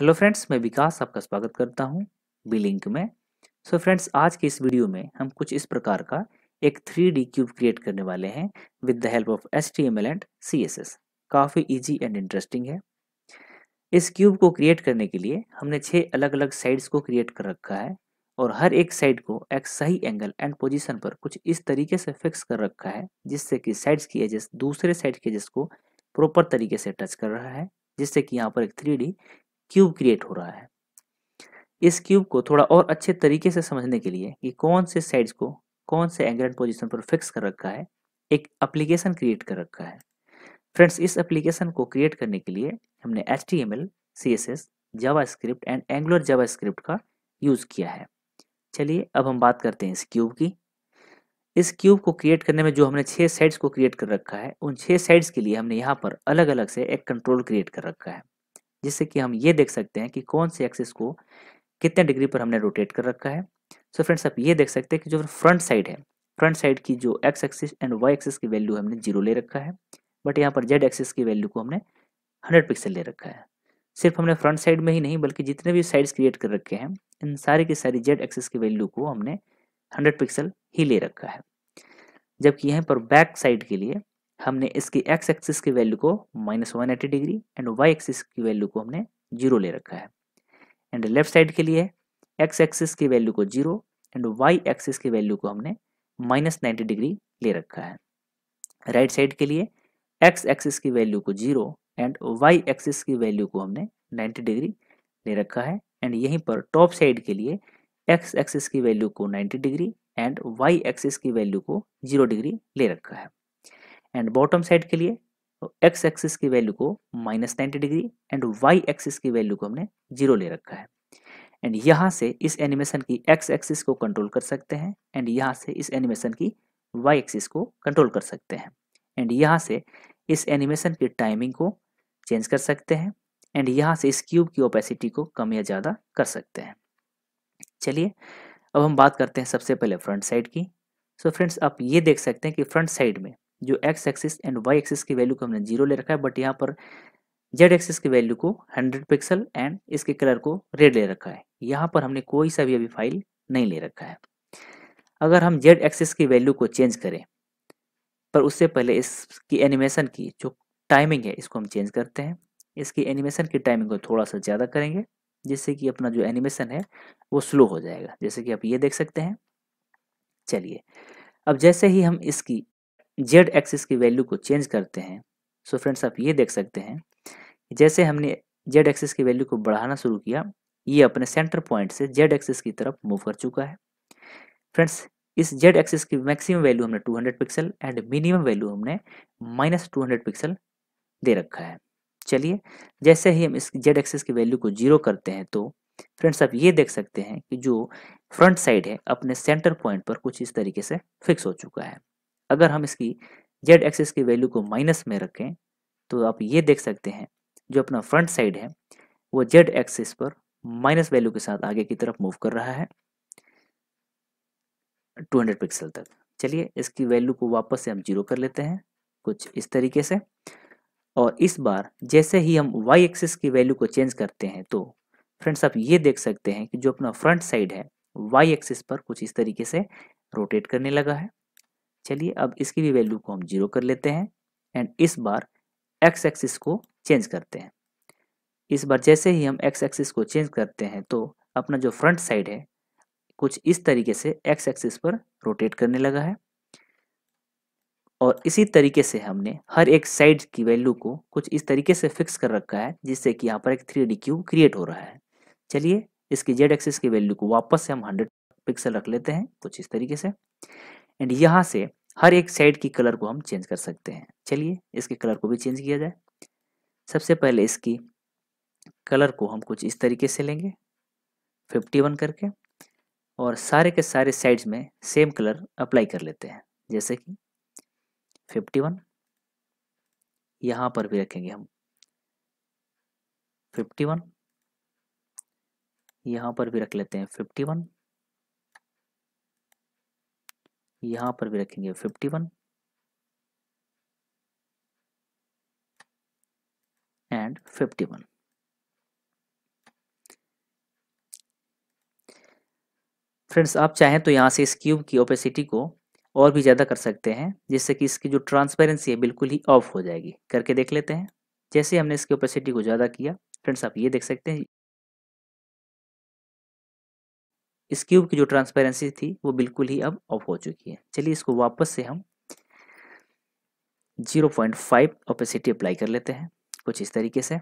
hello friends मैं विकास आपका स्वागत करता हूं बी लिंक में सो so फ्रेंड्स आज के इस वीडियो में हम कुछ इस प्रकार का एक 3D क्यूब क्रिएट करने वाले हैं with the help of S T M L and C S S काफ़ी ईजी एंड इंटरेस्टिंग है इस क्यूब को क्रिएट करने के लिए हमने छः अलग अलग साइड्स को क्रिएट कर रखा है और हर एक साइड को एक सही एंगल एंड पोजिशन पर कुछ इस तरीके से फिक्स कर रखा है जिससे कि साइड्स की एजेस दूसरे साइड के एजेस को प्रॉपर तरीके से टच कर रहा है जिससे कि यहाँ पर एक थ्री क्यूब क्रिएट हो रहा है इस क्यूब को थोड़ा और अच्छे तरीके से समझने के लिए कि कौन से साइड्स को कौन से एंगल पोजिशन पर फिक्स कर रखा है एक एप्लीकेशन क्रिएट कर रखा है फ्रेंड्स इस एप्लीकेशन को क्रिएट करने के लिए हमने H T M L C S S JavaScript and Angular JavaScript का यूज़ किया है चलिए अब हम बात करते हैं इस क्यूब की इस क्यूब को क्रिएट करने में जो हमने छः साइड्स को क्रिएट कर रखा है उन छः साइड्स के लिए हमने यहाँ पर अलग अलग से एक कंट्रोल क्रिएट कर रखा है जिससे कि हम ये देख सकते हैं कि कौन से एक्सिस को कितने डिग्री पर हमने रोटेट कर रखा है सो so फ्रेंड्स आप ये देख सकते हैं कि जो फ्रंट साइड है फ्रंट साइड की जो X axis and Y axis की वैल्यू हमने जीरो ले रखा है बट यहाँ पर जेड एक्सिस की वैल्यू को हमने हंड्रेड पिक्सल ले रखा है सिर्फ हमने फ्रंट साइड में ही नहीं बल्कि जितने भी साइड्स क्रिएट कर रखे हैं इन सारे की सारी जेड एक्सिस की वैल्यू को हमने हंड्रेड पिक्सल ही ले रखा है जबकि यहाँ पर बैक साइड के लिए हमने इसकी एक्स एक्सिस की वैल्यू को minus one eighty degree and Y axis की वैल्यू को हमने जीरो ले रखा है एंड लेफ्ट साइड के लिए एक्स एक्सिस की वैल्यू को जीरो एंड वाई एक्सिस की वैल्यू को हमने माइनस नाइन्टी डिग्री ले रखा है राइट right साइड के लिए एक्स एक्सिस की वैल्यू को जीरो एंड वाई एक्सिस की वैल्यू को हमने नाइन्टी डिग्री ले रखा है एंड यहीं पर टॉप साइड के लिए एक्स एक्सिस की वैल्यू को ninety degree and Y axis की वैल्यू को जीरो डिग्री ले रखा है एंड बॉटम साइड के लिए एक्स तो एक्सिस की वैल्यू को minus ninety degree and Y axis की वैल्यू को हमने जीरो ले रखा है एंड यहाँ से इस एनिमेशन की एक्स एक्सिस को कंट्रोल कर सकते हैं एंड यहाँ से इस एनिमेशन की वाई एक्सिस को कंट्रोल कर सकते हैं एंड यहाँ से इस एनिमेशन की टाइमिंग को चेंज कर सकते हैं एंड यहाँ से इस क्यूब की ओपेसिटी को कम या ज़्यादा कर सकते हैं चलिए अब हम बात करते हैं सबसे पहले फ्रंट साइड की सो so फ्रेंड्स आप ये देख सकते हैं कि फ्रंट साइड में जो X axis and Y axis की वैल्यू को हमने जीरो ले रखा है बट यहाँ पर जेड एक्सिस की वैल्यू को हंड्रेड पिक्सल एंड इसके कलर को रेड ले रखा है यहाँ पर हमने कोई सा भी अभी फाइल नहीं ले रखा है अगर हम जेड एक्सिस की वैल्यू को चेंज करें पर उससे पहले इसकी एनिमेशन की जो टाइमिंग है इसको हम चेंज करते हैं इसकी एनिमेशन की टाइमिंग को थोड़ा सा ज़्यादा करेंगे जिससे कि अपना जो एनिमेशन है वो स्लो हो जाएगा जैसे कि आप ये देख सकते हैं चलिए अब जैसे ही हम इसकी जेड एक्सिस की वैल्यू को चेंज करते हैं सो so फ्रेंड्स आप ये देख सकते हैं जैसे हमने जेड एक्सिस की वैल्यू को बढ़ाना शुरू किया ये अपने सेंटर पॉइंट से जेड एक्सिस की तरफ मूव कर चुका है फ्रेंड्स इस जेड एक्सिस की मैक्सिमम वैल्यू हमने 200 पिक्सल एंड मिनिमम वैल्यू हमने माइनस टू पिक्सल दे रखा है चलिए जैसे ही हम इस जेड एक्सिस की वैल्यू को जीरो करते हैं तो फ्रेंड्स आप ये देख सकते हैं कि जो फ्रंट साइड है अपने सेंटर पॉइंट पर कुछ इस तरीके से फिक्स हो चुका है अगर हम इसकी जेड एक्सिस की वैल्यू को माइनस में रखें तो आप ये देख सकते हैं जो अपना फ्रंट साइड है वो जेड एक्सिस पर माइनस वैल्यू के साथ आगे की तरफ मूव कर रहा है 200 पिक्सल तक चलिए इसकी वैल्यू को वापस से हम जीरो कर लेते हैं कुछ इस तरीके से और इस बार जैसे ही हम वाई एक्सिस की वैल्यू को चेंज करते हैं तो फ्रेंड्स आप ये देख सकते हैं कि जो अपना फ्रंट साइड है वाई एक्सिस पर कुछ इस तरीके से रोटेट करने लगा है चलिए अब इसकी भी वैल्यू को हम जीरो कर लेते हैं एंड इस बार एक्स एक्सिस को चेंज करते हैं इस बार जैसे ही हम एक्स एक्सिस को चेंज करते हैं तो अपना जो फ्रंट साइड है कुछ इस तरीके से एक्स एक्सिस पर रोटेट करने लगा है और इसी तरीके से हमने हर एक साइड की वैल्यू को कुछ इस तरीके से फिक्स कर रखा है जिससे कि यहाँ पर एक थ्री डी क्यूब क्रिएट हो रहा है चलिए इसकी जेड एक्सिस की वैल्यू को वापस से हम हंड्रेड पिक्सल रख लेते हैं कुछ इस तरीके से एंड यहाँ से हर एक साइड की कलर को हम चेंज कर सकते हैं चलिए इसके कलर को भी चेंज किया जाए सबसे पहले इसकी कलर को हम कुछ इस तरीके से लेंगे 51 करके और सारे के सारे साइड्स में सेम कलर अप्लाई कर लेते हैं जैसे कि 51 यहाँ पर भी रखेंगे हम 51 यहाँ पर भी रख लेते हैं 51 यहां पर भी रखेंगे fifty one and fifty one friends आप चाहें तो यहां से इस क्यूब की ओपेसिटी को और भी ज़्यादा कर सकते हैं जिससे कि इसकी जो ट्रांसपेरेंसी है बिल्कुल ही ऑफ हो जाएगी करके देख लेते हैं जैसे हमने इसकी ओपेसिटी को ज़्यादा किया फ्रेंड्स आप ये देख सकते हैं इस क्यूब की जो ट्रांसपेरेंसी थी वो बिल्कुल ही अब ऑफ हो चुकी है चलिए इसको वापस से हम 0.5 ओपेसिटी अप्लाई कर लेते हैं कुछ इस तरीके से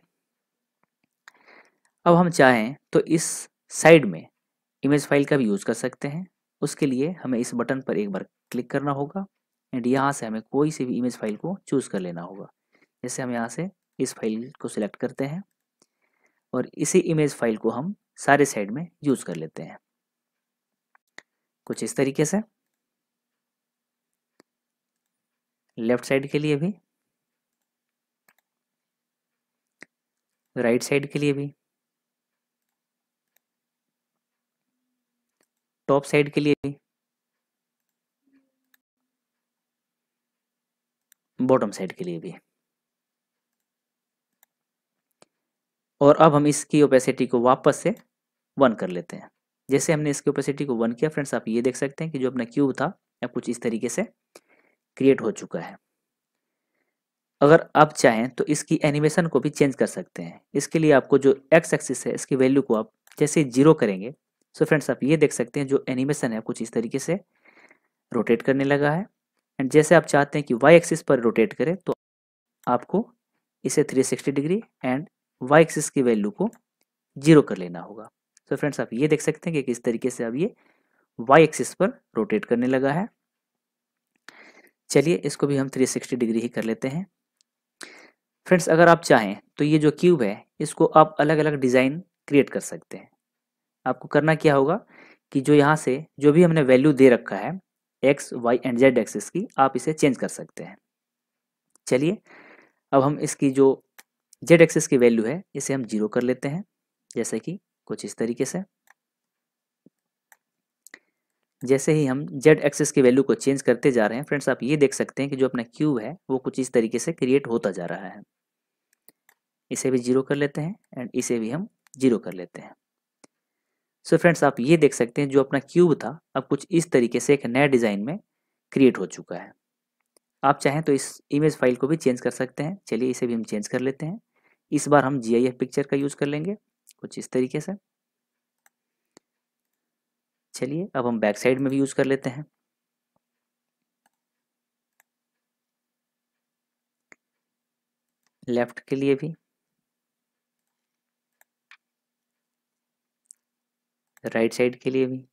अब हम चाहें तो इस साइड में इमेज फाइल का भी यूज़ कर सकते हैं उसके लिए हमें इस बटन पर एक बार क्लिक करना होगा एंड यहाँ से हमें कोई सी भी इमेज फाइल को चूज़ कर लेना होगा जैसे हम यहाँ से इस फाइल को सिलेक्ट करते हैं और इसी इमेज फाइल को हम सारे साइड में यूज़ कर लेते हैं कुछ इस तरीके से लेफ्ट साइड के लिए भी राइट साइड के लिए भी टॉप साइड के लिए भी बॉटम साइड के लिए भी और अब हम इसकी ओपेसिटी को वापस से वन कर लेते हैं जैसे हमने इस कैपेसिटी को वन किया फ्रेंड्स आप ये देख सकते हैं कि जो अपना क्यूब था या कुछ इस तरीके से क्रिएट हो चुका है अगर आप चाहें तो इसकी एनिमेशन को भी चेंज कर सकते हैं इसके लिए आपको जो एक्स एक्सिस है इसकी वैल्यू को आप जैसे जीरो करेंगे सो so फ्रेंड्स आप ये देख सकते हैं जो एनिमेशन है कुछ इस तरीके से रोटेट करने लगा है एंड जैसे आप चाहते हैं कि वाई एक्सिस पर रोटेट करें तो आपको इसे 360 डिग्री एंड वाई एक्सिस की वैल्यू को जीरो कर लेना होगा तो फ्रेंड्स आप ये देख सकते हैं कि किस तरीके से अब ये वाई एक्सिस पर रोटेट करने लगा है चलिए इसको भी हम 360 डिग्री ही कर लेते हैं फ्रेंड्स अगर आप चाहें तो ये जो क्यूब है इसको आप अलग अलग डिज़ाइन क्रिएट कर सकते हैं आपको करना क्या होगा कि जो यहाँ से जो भी हमने वैल्यू दे रखा है X Y and Z axis की आप इसे चेंज कर सकते हैं चलिए अब हम इसकी जो जेड एक्सिस की वैल्यू है इसे हम जीरो कर लेते हैं जैसे कि कुछ इस तरीके से जैसे ही हम जेड एक्सेस की वैल्यू को चेंज करते जा रहे हैं फ्रेंड्स आप ये देख सकते हैं कि जो अपना क्यूब है वो कुछ इस तरीके से क्रिएट होता जा रहा है इसे भी जीरो कर लेते हैं एंड इसे भी हम जीरो कर लेते हैं सो so फ्रेंड्स आप ये देख सकते हैं जो अपना क्यूब था अब कुछ इस तरीके से एक नया डिज़ाइन में क्रिएट हो चुका है आप चाहें तो इस इमेज फाइल को भी चेंज कर सकते हैं चलिए इसे भी हम चेंज कर लेते हैं इस बार हम जी पिक्चर का यूज़ कर लेंगे कुछ इस तरीके से चलिए अब हम बैक साइड में भी यूज़ कर लेते हैं लेफ्ट के लिए भी राइट साइड के लिए भी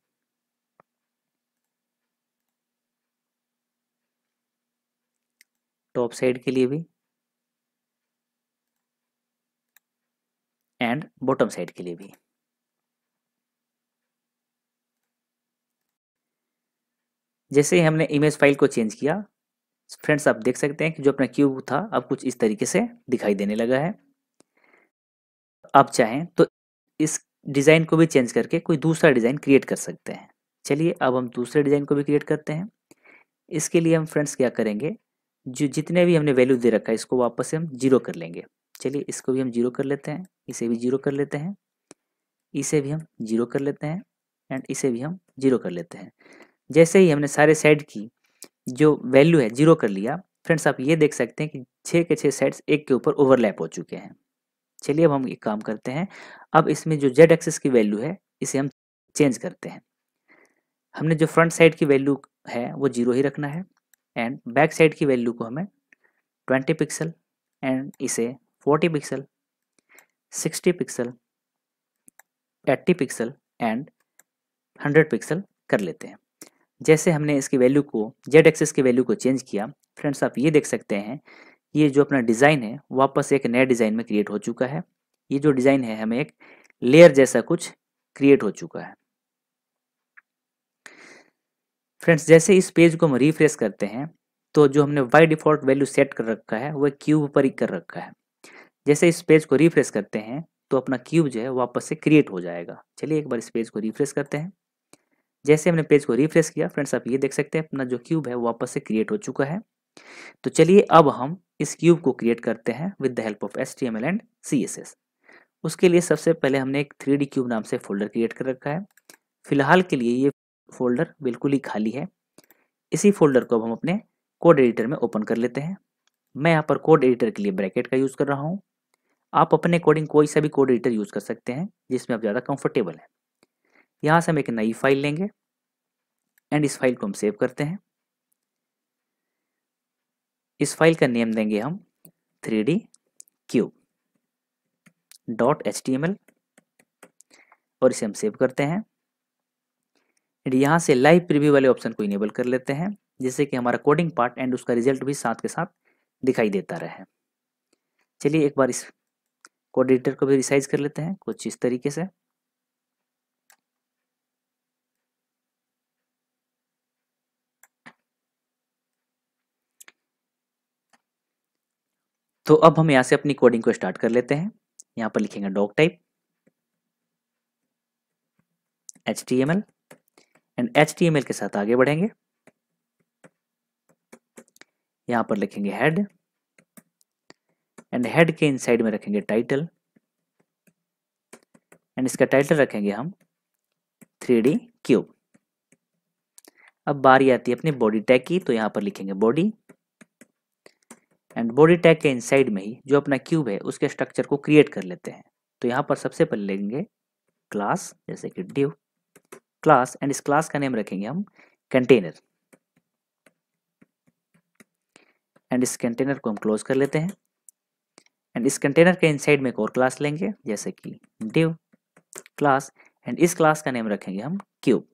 टॉप साइड के लिए भी एंड बॉटम साइड के लिए भी जैसे ही हमने इमेज फाइल को चेंज किया फ्रेंड्स आप देख सकते हैं कि जो अपना क्यूब था अब कुछ इस तरीके से दिखाई देने लगा है आप चाहें तो इस डिज़ाइन को भी चेंज करके कोई दूसरा डिज़ाइन क्रिएट कर सकते हैं चलिए अब हम दूसरे डिज़ाइन को भी क्रिएट करते हैं इसके लिए हम फ्रेंड्स क्या करेंगे जो जितने भी हमने वैल्यू दे रखा है इसको वापस से हम जीरो कर लेंगे चलिए इसको भी हम जीरो कर लेते हैं इसे भी जीरो कर लेते हैं इसे भी हम जीरो कर लेते हैं एंड इसे भी हम जीरो कर लेते हैं जैसे ही हमने सारे साइड की जो वैल्यू है जीरो कर लिया फ्रेंड्स आप ये देख सकते हैं कि छः के छः साइड्स एक के ऊपर ओवरलैप हो चुके हैं चलिए अब हम एक काम करते हैं अब इसमें जो जेड एक्सिस की वैल्यू है इसे हम चेंज करते हैं हमने जो फ्रंट साइड की वैल्यू है वो जीरो ही रखना है एंड बैक साइड की वैल्यू को हमें ट्वेंटी पिक्सल एंड इसे 40 pixel 60 pixel 80 pixel and 100 pixel कर लेते हैं जैसे हमने इसकी वैल्यू को जेड एक्सेस की वैल्यू को चेंज किया फ्रेंड्स आप ये देख सकते हैं ये जो अपना डिज़ाइन है वापस एक नया डिज़ाइन में क्रिएट हो चुका है ये जो डिज़ाइन है हमें एक लेयर जैसा कुछ क्रिएट हो चुका है फ्रेंड्स जैसे इस पेज को हम रिफ्रेश करते हैं तो जो हमने वाई डिफॉल्ट वैल्यू सेट कर रखा है वह क्यूब पर ही कर रखा है जैसे इस पेज को रिफ्रेश करते हैं तो अपना क्यूब जो है वापस से क्रिएट हो जाएगा चलिए एक बार इस पेज को रिफ्रेश करते हैं जैसे हमने पेज को रिफ्रेश किया फ्रेंड्स आप ये देख सकते हैं अपना जो क्यूब है वापस से क्रिएट हो चुका है तो चलिए अब हम इस क्यूब को क्रिएट करते हैं with the help of S T M L and C S S उसके लिए सबसे पहले हमने एक थ्री डी क्यूब नाम से फोल्डर क्रिएट कर रखा है फिलहाल के लिए ये फोल्डर बिल्कुल ही खाली है इसी फोल्डर को अब हम अपने कोड एडिटर में ओपन कर लेते हैं मैं यहाँ पर कोड एडिटर के लिए ब्रैकेट का यूज़ कर रहा हूँ आप अपने अकॉर्डिंग कोई सा भी कोड एडिटर यूज़ कर सकते हैं जिसमें आप ज़्यादा कंफर्टेबल हैं यहाँ से हम एक नई फाइल लेंगे एंड इस फाइल को हम सेव करते हैं इस फाइल का नेम देंगे हम three D cube dot H T M L और इसे हम सेव करते हैं एंड यहाँ से लाइव प्रीव्यू वाले ऑप्शन को इनेबल कर लेते हैं जिससे कि हमारा कोडिंग पार्ट एंड उसका रिजल्ट भी साथ के साथ दिखाई देता रहे चलिए एक बार इस कोड एडिटर को भी रिसाइज कर लेते हैं कुछ इस तरीके से तो अब हम यहां से अपनी कोडिंग को स्टार्ट कर लेते हैं यहां पर लिखेंगे doctype H T M L and H T M L के साथ आगे बढ़ेंगे यहां पर लिखेंगे हेड एंड हेड के इनसाइड में रखेंगे टाइटल एंड इसका टाइटल रखेंगे हम थ्री डी क्यूब अब बारी आती है अपनी बॉडी टैग की तो यहां पर लिखेंगे बॉडी एंड बॉडी टैग के इनसाइड में ही जो अपना क्यूब है उसके स्ट्रक्चर को क्रिएट कर लेते हैं तो यहां पर सबसे पहले लेंगे क्लास जैसे कि ड्यू क्लास एंड इस क्लास का नेम रखेंगे हम कंटेनर एंड इस कंटेनर को हम क्लोज कर लेते हैं एंड इस कंटेनर के इनसाइड में एक और क्लास लेंगे जैसे कि डिव क्लास एंड इस क्लास का नेम रखेंगे हम क्यूब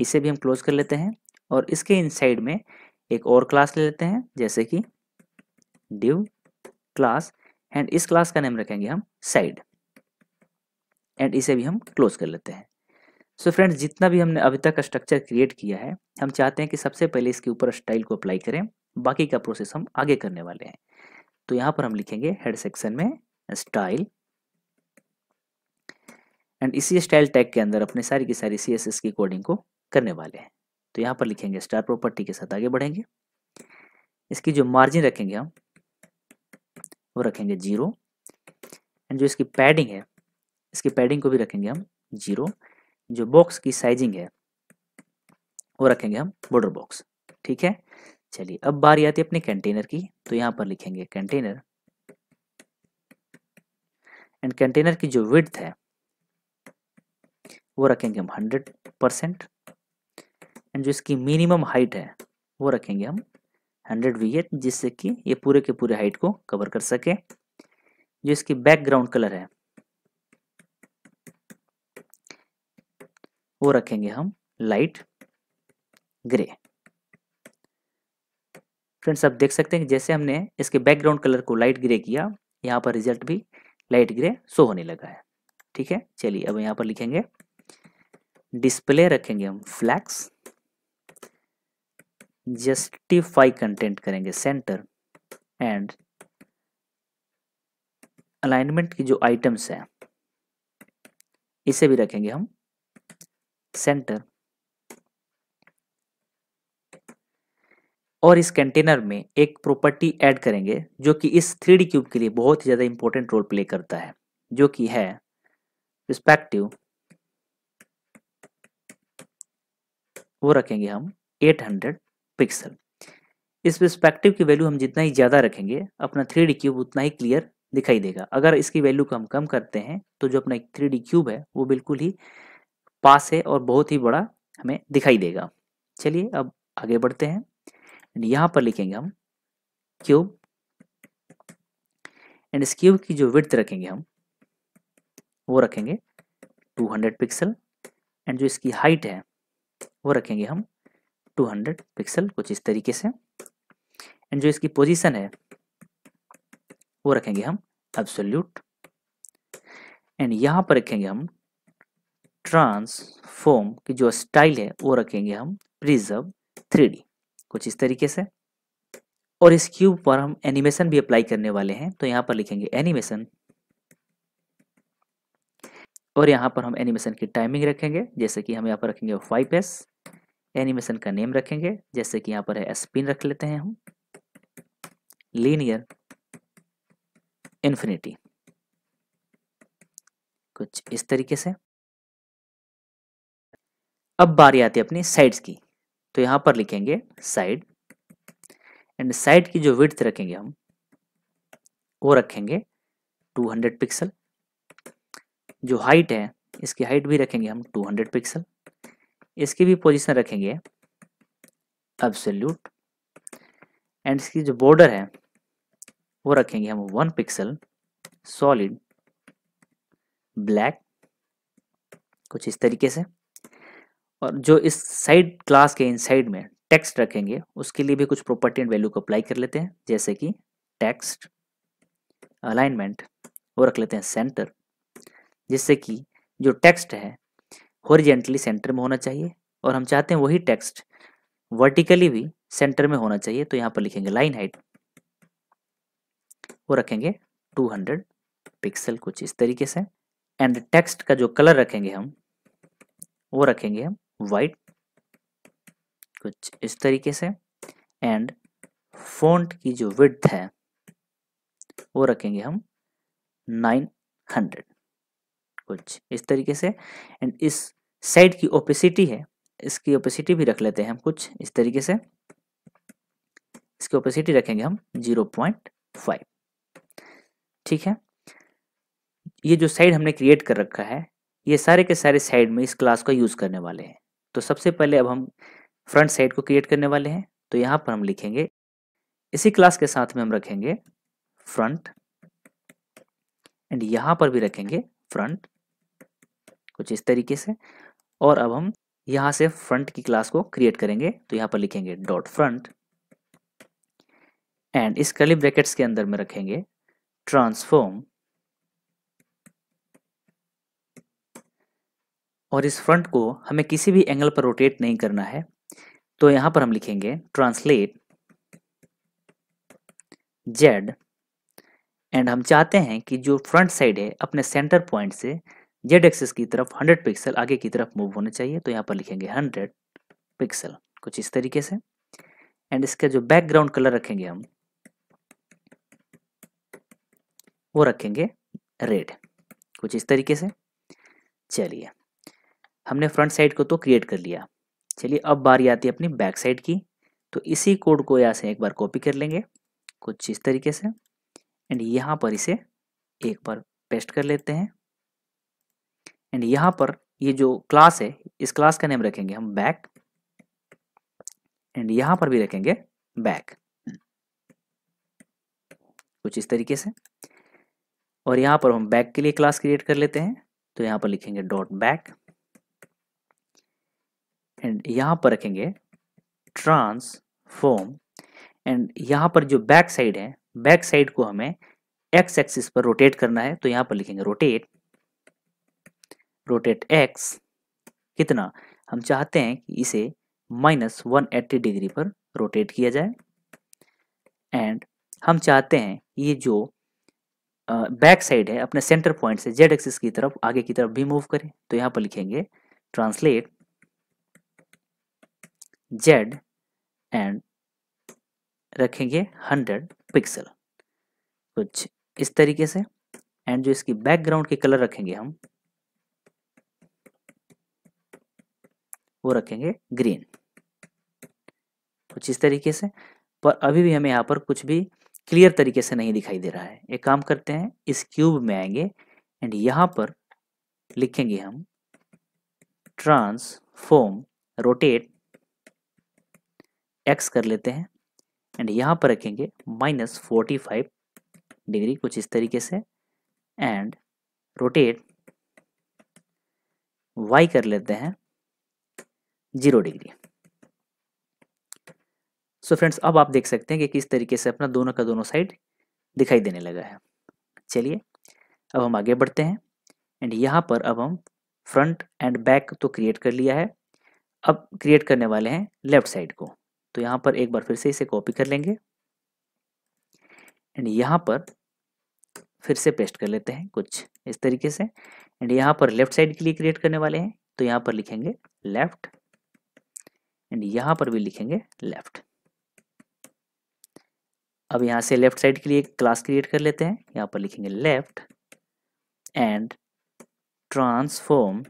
इसे भी हम क्लोज कर लेते हैं और इसके इनसाइड में एक और क्लास ले लेते हैं जैसे कि डिव क्लास एंड इस क्लास का नेम रखेंगे हम साइड एंड इसे भी हम क्लोज कर लेते हैं सो so फ्रेंड्स जितना भी हमने अभी तक स्ट्रक्चर क्रिएट किया है हम चाहते हैं कि सबसे पहले इसके ऊपर स्टाइल को अप्लाई करें बाकी का प्रोसेस हम आगे करने वाले हैं तो यहां पर हम लिखेंगे हेड सेक्शन में स्टाइल एंड इसी स्टाइल टैग के अंदर अपने सारी की सारी सी की कोडिंग को करने वाले हैं तो यहां पर लिखेंगे स्टार प्रॉपर्टी के साथ आगे बढ़ेंगे इसकी जो मार्जिन रखेंगे हम वो रखेंगे जीरो एंड जो इसकी पैडिंग है इसकी पैडिंग को भी रखेंगे हम जीरो जो बॉक्स की साइजिंग है वो रखेंगे हम बॉर्डर बॉक्स ठीक है चलिए अब बारी आती है अपने कंटेनर की तो यहाँ पर लिखेंगे कंटेनर एंड कंटेनर की जो विड्थ है वो रखेंगे हम हंड्रेड परसेंट एंड जो इसकी मिनिमम हाइट है वो रखेंगे हम हंड्रेड वी एट जिससे कि ये पूरे के पूरे हाइट को कवर कर सके जो इसकी बैकग्राउंड कलर है वो रखेंगे हम लाइट ग्रे फ्रेंड्स आप देख सकते हैं जैसे हमने इसके बैकग्राउंड कलर को लाइट ग्रे किया यहाँ पर रिजल्ट भी लाइट ग्रे शो होने लगा है ठीक है चलिए अब यहाँ पर लिखेंगे डिस्प्ले रखेंगे हम फ्लैक्स जस्टिफाई कंटेंट करेंगे सेंटर एंड अलाइनमेंट की जो आइटम्स है इसे भी रखेंगे हम सेंटर और इस कंटेनर में एक प्रॉपर्टी ऐड करेंगे जो कि इस थ्री क्यूब के लिए बहुत ही ज़्यादा इंपॉर्टेंट रोल प्ले करता है जो कि है रिस्पेक्टिव वो रखेंगे हम 800 पिक्सल इस रिस्पेक्टिव की वैल्यू हम जितना ही ज़्यादा रखेंगे अपना थ्री डी क्यूब उतना ही क्लियर दिखाई देगा अगर इसकी वैल्यू को हम कम करते हैं तो जो अपना थ्री डी क्यूब है वो बिल्कुल ही पास है और बहुत ही बड़ा हमें दिखाई देगा चलिए अब आगे बढ़ते हैं एंड यहां पर लिखेंगे हम क्यूब एंड इस क्यूब की जो विड्थ रखेंगे हम वो रखेंगे 200 पिक्सल एंड जो इसकी हाइट है वो रखेंगे हम 200 पिक्सल कुछ इस तरीके से एंड जो इसकी पोजीशन है वो रखेंगे हम एब्सोल्यूट एंड यहां पर रखेंगे हम ट्रांसफॉर्म की जो स्टाइल है वो रखेंगे हम प्रिजर्व थ्री कुछ इस तरीके से और इस क्यूब पर हम एनिमेशन भी अप्लाई करने वाले हैं तो यहाँ पर लिखेंगे एनिमेशन और यहाँ पर हम एनिमेशन की टाइमिंग रखेंगे जैसे कि हम यहाँ पर रखेंगे फाइव एस एनिमेशन का नेम रखेंगे जैसे कि यहाँ पर है स्पिन रख लेते हैं हम लीनियर इन्फिनिटी कुछ इस तरीके से अब बारी आती है अपनी साइड्स की तो यहां पर लिखेंगे साइड एंड साइड की जो विथ रखेंगे हम वो रखेंगे 200 पिक्सल जो हाइट है इसकी हाइट भी रखेंगे हम 200 पिक्सल इसकी भी पोजीशन रखेंगे एब्सोल्यूट एंड इसकी जो बॉर्डर है वो रखेंगे हम वन पिक्सल सॉलिड ब्लैक कुछ इस तरीके से और जो इस साइड क्लास के इनसाइड में टेक्स्ट रखेंगे उसके लिए भी कुछ प्रॉपर्टी एंड वैल्यू को अप्लाई कर लेते हैं जैसे कि टेक्स्ट अलाइनमेंट वो रख लेते हैं सेंटर जिससे कि जो टेक्स्ट है हॉरिजेंटली सेंटर में होना चाहिए और हम चाहते हैं वही टेक्स्ट वर्टिकली भी सेंटर में होना चाहिए तो यहाँ पर लिखेंगे लाइन हाइट वो रखेंगे 200 पिक्सल कुछ इस तरीके से एंड टेक्स्ट का जो कलर रखेंगे हम वो रखेंगे हम वाइट कुछ इस तरीके से एंड फॉन्ट की जो विड्थ है वो रखेंगे हम 900 कुछ इस तरीके से एंड इस साइड की ओपेसिटी है इसकी ओपेसिटी भी रख लेते हैं हम कुछ इस तरीके से इसकी ओपेसिटी रखेंगे हम 0.5 ठीक है ये जो साइड हमने क्रिएट कर रखा है ये सारे के सारे साइड में इस क्लास का यूज़ करने वाले हैं तो सबसे पहले अब हम फ्रंट साइड को क्रिएट करने वाले हैं तो यहाँ पर हम लिखेंगे इसी क्लास के साथ में हम रखेंगे फ्रंट एंड यहाँ पर भी रखेंगे फ्रंट कुछ इस तरीके से और अब हम यहाँ से फ्रंट की क्लास को क्रिएट करेंगे तो यहाँ पर लिखेंगे डॉट फ्रंट एंड इस कली ब्रैकेट्स के अंदर में रखेंगे ट्रांसफॉर्म और इस फ्रंट को हमें किसी भी एंगल पर रोटेट नहीं करना है तो यहां पर हम लिखेंगे ट्रांसलेट जेड एंड हम चाहते हैं कि जो फ्रंट साइड है अपने सेंटर पॉइंट से जेड एक्सिस की तरफ 100 पिक्सल आगे की तरफ मूव होने चाहिए तो यहां पर लिखेंगे 100 पिक्सल कुछ इस तरीके से एंड इसका जो बैकग्राउंड कलर रखेंगे हम वो रखेंगे रेड कुछ इस तरीके से चलिए हमने फ्रंट साइड को तो क्रिएट कर लिया चलिए अब बारी आती है अपनी बैक साइड की तो इसी कोड को यहाँ से एक बार कॉपी कर लेंगे कुछ इस तरीके से एंड यहाँ पर इसे एक बार पेस्ट कर लेते हैं एंड यहाँ पर ये जो क्लास है इस क्लास का नेम रखेंगे हम बैक एंड यहाँ पर भी रखेंगे बैक कुछ इस तरीके से और यहाँ पर हम बैक के लिए क्लास क्रिएट कर लेते हैं तो यहाँ पर लिखेंगे डॉट बैक यहां पर रखेंगे ट्रांसफॉर्म एंड यहां पर जो बैक साइड है बैक साइड को हमें एक्स एक्सिस पर रोटेट करना है तो यहां पर लिखेंगे रोटेट रोटेट एक्स कितना हम चाहते हैं कि इसे माइनस वन एट्टी डिग्री पर रोटेट किया जाए एंड हम चाहते हैं ये जो बैक साइड है अपने सेंटर पॉइंट से जेड एक्सिस की तरफ आगे की तरफ भी मूव करें तो यहां पर लिखेंगे ट्रांसलेट जेड एंड रखेंगे हंड्रेड पिक्सल कुछ इस तरीके से एंड जो इसकी बैकग्राउंड के कलर रखेंगे हम वो रखेंगे ग्रीन कुछ इस तरीके से पर अभी भी हमें यहाँ पर कुछ भी क्लियर तरीके से नहीं दिखाई दे रहा है एक काम करते हैं इस क्यूब में आएंगे एंड यहाँ पर लिखेंगे हम ट्रांसफॉर्म रोटेट एक्स कर लेते हैं एंड यहाँ पर रखेंगे माइनस फोर्टी फाइव डिग्री कुछ इस तरीके से एंड रोटेट वाई कर लेते हैं जीरो डिग्री सो फ्रेंड्स अब आप देख सकते हैं कि किस तरीके से अपना दोनों का दोनों साइड दिखाई देने लगा है चलिए अब हम आगे बढ़ते हैं एंड यहाँ पर अब हम फ्रंट एंड बैक तो क्रिएट कर लिया है अब क्रिएट करने वाले हैं लेफ्ट साइड को तो यहां पर एक बार फिर से इसे कॉपी कर लेंगे एंड यहां पर फिर से पेस्ट कर लेते हैं कुछ इस तरीके से एंड यहां पर लेफ्ट साइड के लिए क्रिएट करने वाले हैं तो यहां पर लिखेंगे लेफ्ट एंड यहां पर भी लिखेंगे लेफ्ट अब यहां से लेफ्ट साइड के लिए एक क्लास क्रिएट कर लेते हैं यहां पर लिखेंगे left and transform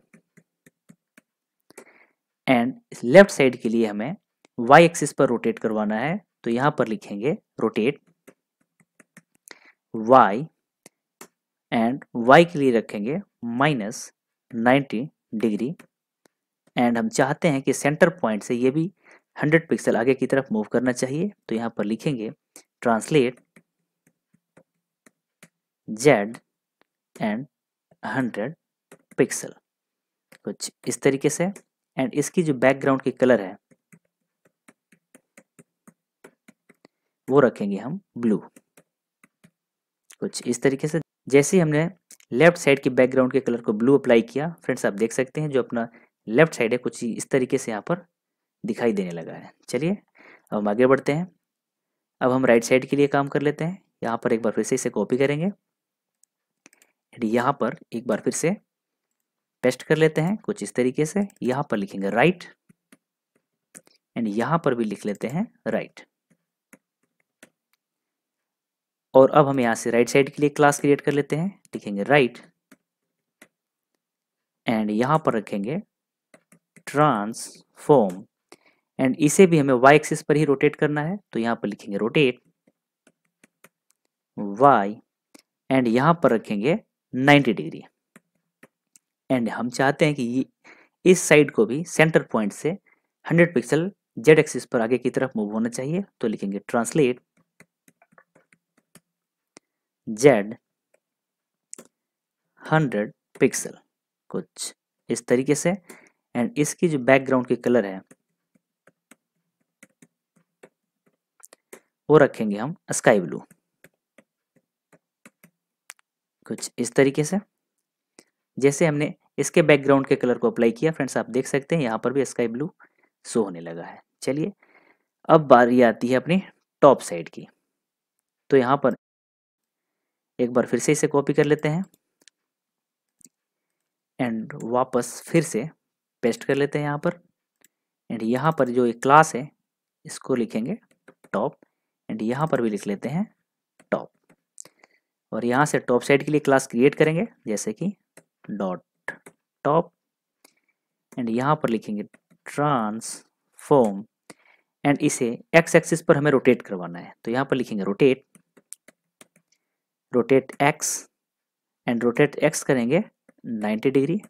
and left side के लिए हमें वाई एक्सिस पर रोटेट करवाना है तो यहां पर लिखेंगे रोटेट वाई एंड वाई के लिए रखेंगे माइनस नाइन्टी डिग्री एंड हम चाहते हैं कि सेंटर पॉइंट से ये भी 100 पिक्सल आगे की तरफ मूव करना चाहिए तो यहां पर लिखेंगे ट्रांसलेट जेड एंड 100 पिक्सल कुछ इस तरीके से एंड इसकी जो बैकग्राउंड की कलर है वो रखेंगे हम ब्लू कुछ इस तरीके से जैसे हमने लेफ्ट साइड के बैकग्राउंड के कलर को ब्लू अप्लाई किया फ्रेंड्स आप देख सकते हैं जो अपना लेफ्ट साइड है कुछ इस तरीके से यहाँ पर दिखाई देने लगा है चलिए अब हम आगे बढ़ते हैं अब हम राइट साइड के लिए काम कर लेते हैं यहाँ पर एक बार फिर से इसे कॉपी करेंगे एंड यहाँ पर एक बार फिर से पेस्ट कर लेते हैं कुछ इस तरीके से यहाँ पर लिखेंगे राइट एंड यहाँ पर भी लिख लेते हैं राइट और अब हम यहाँ से राइट साइड के लिए क्लास क्रिएट कर लेते हैं लिखेंगे राइट एंड यहां पर रखेंगे ट्रांसफॉर्म एंड इसे भी हमें वाई एक्सिस पर ही रोटेट करना है तो यहां पर लिखेंगे रोटेट वाई एंड यहां पर रखेंगे 90 डिग्री एंड हम चाहते हैं कि इस साइड को भी सेंटर पॉइंट से 100 पिक्सल जेड एक्सिस पर आगे की तरफ मूव होना चाहिए तो लिखेंगे ट्रांसलेट जेड हंड्रेड पिक्सल कुछ इस तरीके से एंड इसकी जो बैकग्राउंड के कलर है वो रखेंगे हम स्काई ब्लू कुछ इस तरीके से जैसे हमने इसके बैकग्राउंड के कलर को अप्लाई किया फ्रेंड्स आप देख सकते हैं यहां पर भी स्काई ब्लू शो होने लगा है चलिए अब बारी आती है अपनी टॉप साइड की तो यहां पर एक बार फिर से इसे कॉपी कर लेते हैं एंड वापस फिर से पेस्ट कर लेते हैं यहाँ पर एंड यहाँ पर जो एक क्लास है इसको लिखेंगे टॉप एंड यहाँ पर भी लिख लेते हैं टॉप और यहाँ से टॉप साइड के लिए क्लास क्रिएट करेंगे जैसे कि डॉट टॉप एंड यहाँ पर लिखेंगे ट्रांसफॉर्म एंड इसे एक्स एक्सिस पर हमें रोटेट करवाना है तो यहाँ पर लिखेंगे rotate rotate X and rotate X करेंगे 90 डिग्री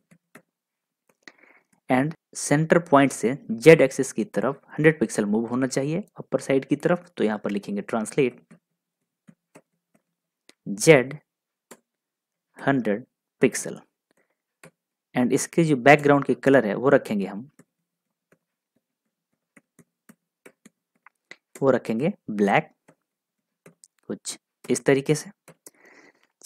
एंड सेंटर पॉइंट से जेड एक्सिस की तरफ 100 पिक्सल मूव होना चाहिए अपर साइड की तरफ तो यहां पर लिखेंगे ट्रांसलेट जेड 100 पिक्सल एंड इसके जो बैकग्राउंड के कलर है वो रखेंगे हम वो रखेंगे ब्लैक कुछ इस तरीके से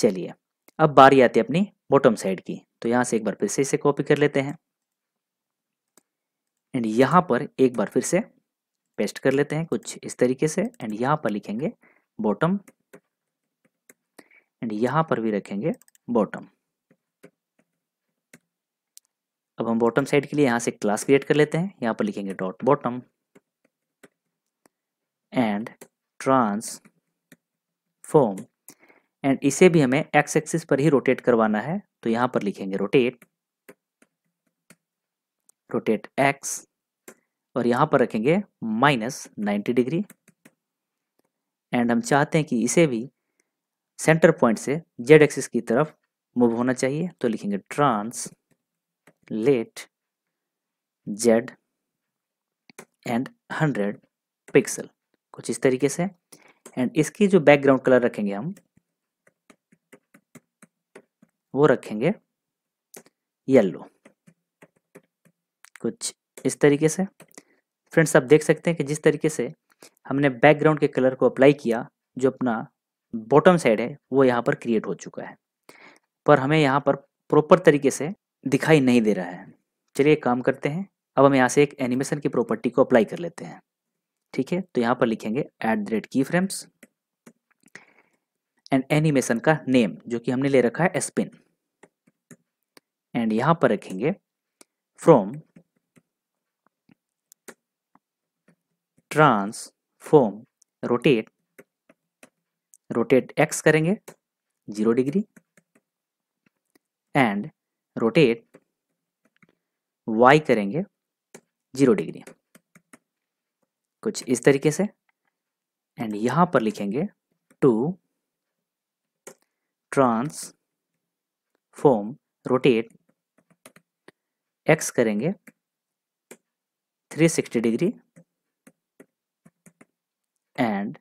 चलिए अब बारी आती है अपनी बॉटम साइड की तो यहां से एक बार फिर से इसे कॉपी कर लेते हैं एंड यहां पर एक बार फिर से पेस्ट कर लेते हैं कुछ इस तरीके से एंड यहां पर लिखेंगे बॉटम एंड यहां पर भी रखेंगे बॉटम अब हम बॉटम साइड के लिए यहां से क्लास क्रिएट कर लेते हैं यहां पर लिखेंगे dot bottom and transform and इसे भी हमें एक्स एक्सिस पर ही रोटेट करवाना है तो यहां पर लिखेंगे रोटेट रोटेट एक्स और यहां पर रखेंगे माइनस नाइन्टी डिग्री एंड हम चाहते हैं कि इसे भी सेंटर पॉइंट से जेड एक्सिस की तरफ मूव होना चाहिए तो लिखेंगे translate Z and hundred pixel कुछ इस तरीके से एंड इसकी जो बैकग्राउंड कलर रखेंगे हम वो रखेंगे येलो कुछ इस तरीके से फ्रेंड्स आप देख सकते हैं कि जिस तरीके से हमने बैकग्राउंड के कलर को अप्लाई किया जो अपना बॉटम साइड है वो यहाँ पर क्रिएट हो चुका है पर हमें यहाँ पर प्रॉपर तरीके से दिखाई नहीं दे रहा है चलिए काम करते हैं अब हम यहाँ से एक एनिमेशन की प्रॉपर्टी को अप्लाई कर लेते हैं ठीक है तो यहाँ पर लिखेंगे एट द रेट की फ्रेम्स एंड एनिमेशन का नेम जो कि हमने ले रखा है स्पिन एंड यहां पर रखेंगे from transform rotate rotate X करेंगे zero degree and rotate Y करेंगे जीरो डिग्री कुछ इस तरीके से एंड यहां पर लिखेंगे to transform rotate X करेंगे 360 डिग्री एंड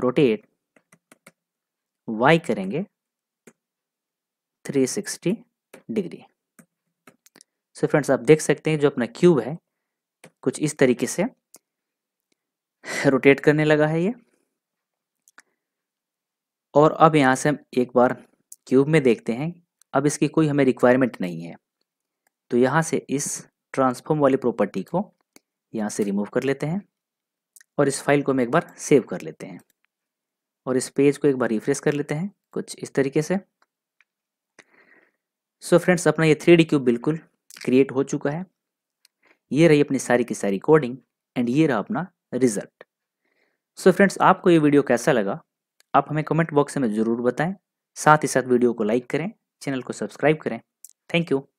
रोटेट वाई करेंगे 360 डिग्री सो फ्रेंड्स आप देख सकते हैं जो अपना क्यूब है कुछ इस तरीके से रोटेट करने लगा है ये और अब यहाँ से हम एक बार क्यूब में देखते हैं अब इसकी कोई हमें रिक्वायरमेंट नहीं है तो यहाँ से इस ट्रांसफॉर्म वाली प्रॉपर्टी को यहाँ से रिमूव कर लेते हैं और इस फाइल को हम एक बार सेव कर लेते हैं और इस पेज को एक बार रिफ्रेश कर लेते हैं कुछ इस तरीके से सो so फ्रेंड्स अपना ये थ्री डी क्यूब बिल्कुल क्रिएट हो चुका है ये रही अपनी सारी की सारी कोडिंग एंड ये रहा अपना रिजल्ट सो फ्रेंड्स आपको ये वीडियो कैसा लगा आप हमें कमेंट बॉक्स में ज़रूर बताएं साथ ही साथ वीडियो को लाइक करें चैनल को सब्सक्राइब करें थैंक यू